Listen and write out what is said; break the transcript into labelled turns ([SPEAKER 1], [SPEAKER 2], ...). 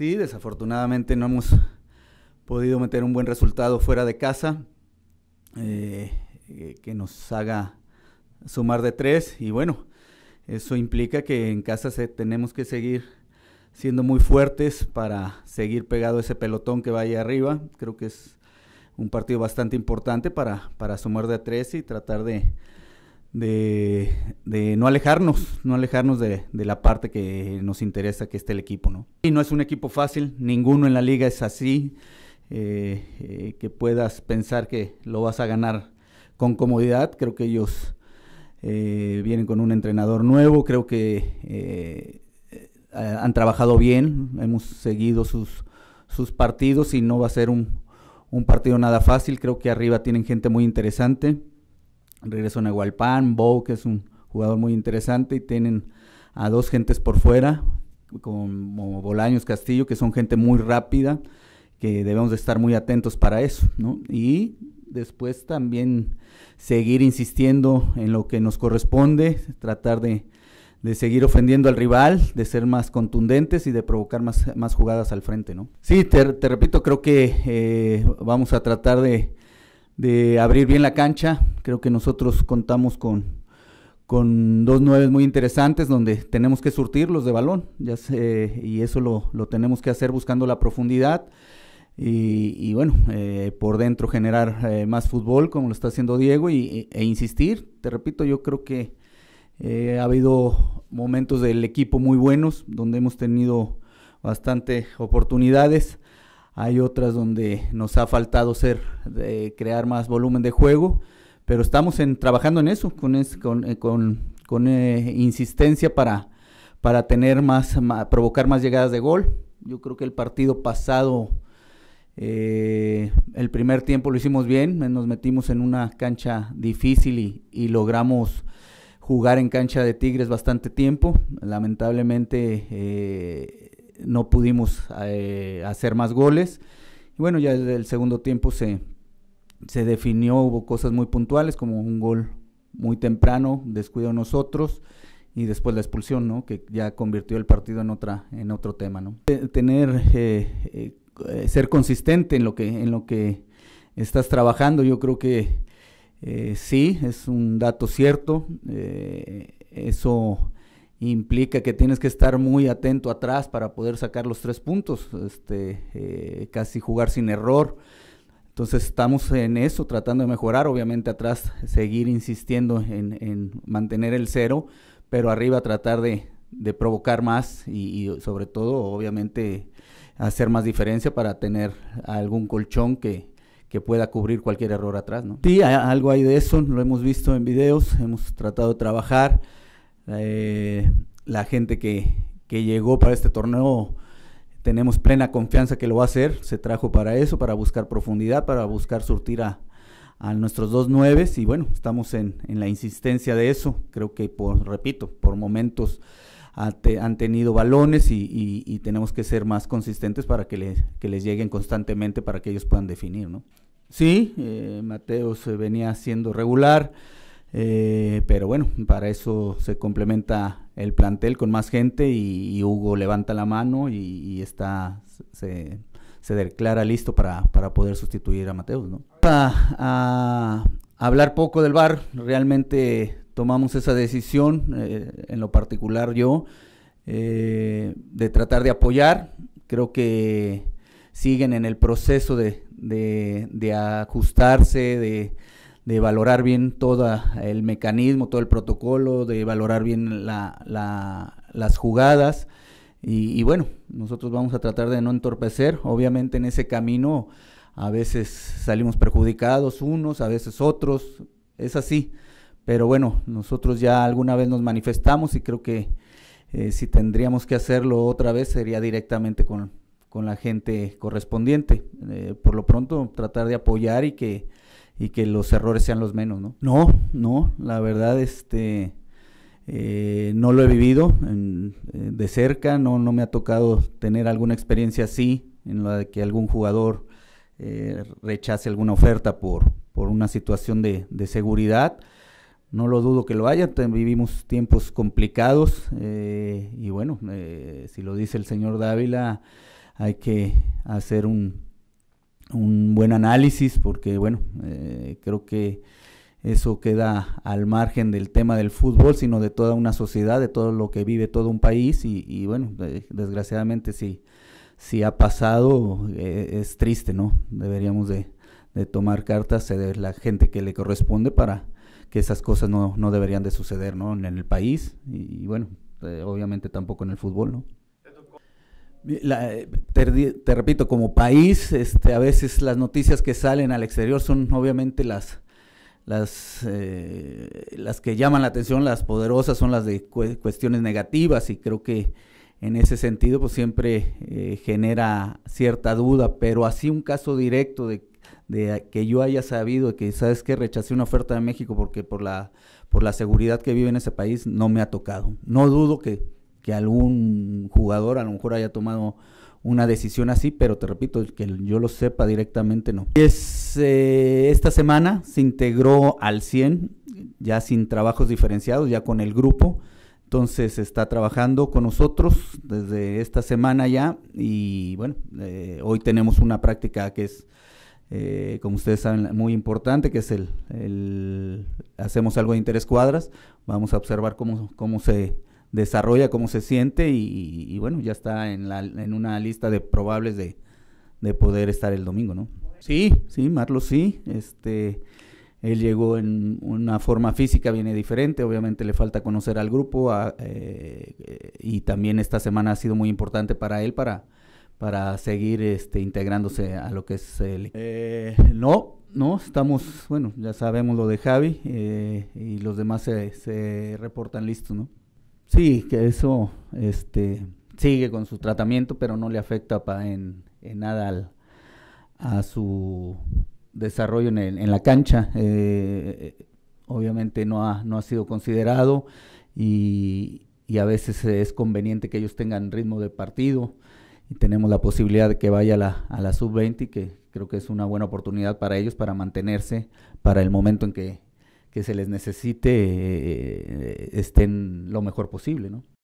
[SPEAKER 1] Sí, desafortunadamente no hemos podido meter un buen resultado fuera de casa eh, eh, que nos haga sumar de tres y bueno, eso implica que en casa se, tenemos que seguir siendo muy fuertes para seguir pegado ese pelotón que va vaya arriba. Creo que es un partido bastante importante para, para sumar de tres y tratar de, de, no alejarnos, no alejarnos de, la parte que nos interesa que esté el equipo, ¿no? Y no es un equipo fácil, ninguno en la liga es así, eh, eh, que puedas pensar que lo vas a ganar con comodidad, creo que ellos eh, vienen con un entrenador nuevo, creo que han trabajado bien, hemos seguido sus, sus partidos y no va a ser un, un partido nada fácil, creo que arriba tienen gente muy interesante Regreso a Nahualpan, Bow, que es un jugador muy interesante, y tienen a dos gentes por fuera, como Bolaños Castillo, que son gente muy rápida, que debemos de estar muy atentos para eso, ¿no? Y después también seguir insistiendo en lo que nos corresponde, tratar de, seguir ofendiendo al rival, de ser más contundentes y de provocar más, más jugadas al frente, ¿no? Sí, te, repito, creo que eh, vamos a tratar de, de abrir bien la cancha, Creo que nosotros contamos con, dos nueve muy interesantes donde tenemos que surtirlos de balón, y eso lo, tenemos que hacer buscando la profundidad. Y, bueno, eh, por dentro generar eh, más fútbol como lo está haciendo Diego y, e, insistir. Te repito, yo creo que eh, ha habido momentos del equipo muy buenos donde hemos tenido bastante oportunidades. Hay otras donde nos ha faltado ser, crear más volumen de juego pero estamos trabajando en eso, con, eh, eh, insistencia para, para tener más, provocar más llegadas de gol. Yo creo que el partido pasado, eh, el primer tiempo lo hicimos bien, nos metimos en una cancha difícil y, logramos jugar en cancha de Tigres bastante tiempo. Lamentablemente no pudimos hacer más goles. Y bueno, ya desde el segundo tiempo se, se definió, hubo cosas muy puntuales como un gol muy temprano, descuido nosotros y después la expulsión, ¿no? Que ya convirtió el partido en otra en otro tema, ¿no? Tener eh, eh, ser consistente en lo que en lo que estás trabajando, yo creo que eh, sí es un dato cierto. eso implica que tienes que estar muy atento atrás para poder sacar los tres puntos, este, casi jugar sin error. Entonces estamos en eso, tratando de mejorar, obviamente atrás seguir insistiendo en, mantener el cero, pero arriba tratar de, provocar más y, sobre todo, obviamente, hacer más diferencia para tener algún colchón que, pueda cubrir cualquier error atrás, ¿no? Sí, algo hay de eso, lo hemos visto en videos, hemos tratado de trabajar. Eh, la gente que, que llegó para este torneo tenemos plena confianza que lo va a hacer, se trajo para eso, para buscar profundidad, para buscar surtir a, nuestros dos nueves y bueno, estamos en, la insistencia de eso, creo que por, repito, por momentos han tenido balones y, tenemos que ser más consistentes para que, les lleguen constantemente para que ellos puedan definir, ¿no? Sí, eh, Mateo se eh, venía siendo regular, eh, pero bueno, para eso se complementa el plantel con más gente y, Hugo levanta la mano y, está, se, declara listo para, para, poder sustituir a Mateus. ¿no? A, hablar poco del bar, realmente tomamos esa decisión, eh, en lo particular yo, eh, de tratar de apoyar. Creo que siguen en el proceso de, de ajustarse, de de valorar bien todo el mecanismo, todo el protocolo, de valorar bien la, las jugadas. Y, bueno, nosotros vamos a tratar de no entorpecer. Obviamente en ese camino a veces salimos perjudicados unos, a veces otros. Es así. Pero bueno, nosotros ya alguna vez nos manifestamos y creo que eh, si tendríamos que hacerlo otra vez sería directamente con, con la gente correspondiente. Eh, por lo pronto, tratar de apoyar y que y que los errores sean los menos, ¿no? No, no, la verdad, este, eh, no lo he vivido eh, de cerca, no, no me ha tocado tener alguna experiencia así en la que algún jugador eh, rechace alguna oferta por, por una situación de, de, seguridad. No lo dudo que lo haya, vivimos tiempos complicados y bueno, si lo dice el señor Dávila, hay que hacer un un buen análisis porque, bueno, eh, creo que eso queda al margen del tema del fútbol, sino de toda una sociedad, de todo lo que vive todo un país y, bueno, desgraciadamente si, si ha pasado eh, es triste, ¿no? Deberíamos de, tomar cartas de la gente que le corresponde para que esas cosas no, no deberían de suceder, ¿no? En el país y, bueno, eh, obviamente tampoco en el fútbol, ¿no? La, eh, te, repito, como país, este, a veces las noticias que salen al exterior son obviamente las, las, eh, las que llaman la atención, las poderosas son las de cuestiones negativas y creo que en ese sentido pues siempre eh, genera cierta duda, pero así un caso directo de, que yo haya sabido que, ¿sabes que Rechacé una oferta de México porque por la, por la seguridad que vive en ese país no me ha tocado. No dudo que que algún jugador a lo mejor haya tomado una decisión así, pero te repito, que yo lo sepa directamente no. Es, eh, esta semana se integró al 100, ya sin trabajos diferenciados, ya con el grupo. Entonces está trabajando con nosotros desde esta semana ya y bueno, eh, hoy tenemos una práctica que es, eh, como ustedes saben, muy importante, que es el, el, hacemos algo de interés cuadras. Vamos a observar cómo, cómo se desarrolla cómo se siente y, bueno, ya está en, la, en una lista de probables de, de, poder estar el domingo, ¿no? Sí, sí, Marlos sí, este, él llegó en una forma física, viene diferente, obviamente le falta conocer al grupo eh, y también esta semana ha sido muy importante para él para, para seguir este, integrándose a lo que es el... Eh, no, no, estamos, bueno, ya sabemos lo de Javi eh, y los demás se, se reportan listos, ¿no? Sí, que eso este, sigue con su tratamiento, pero no le afecta en, nada a su desarrollo en, en la cancha. Eh, eh, obviamente no ha, no ha sido considerado y, y, a veces es conveniente que ellos tengan ritmo de partido y tenemos la posibilidad de que vaya la, a la sub-20 que creo que es una buena oportunidad para ellos para mantenerse para el momento en que que se les necesite eh, eh, estén lo mejor posible, ¿no?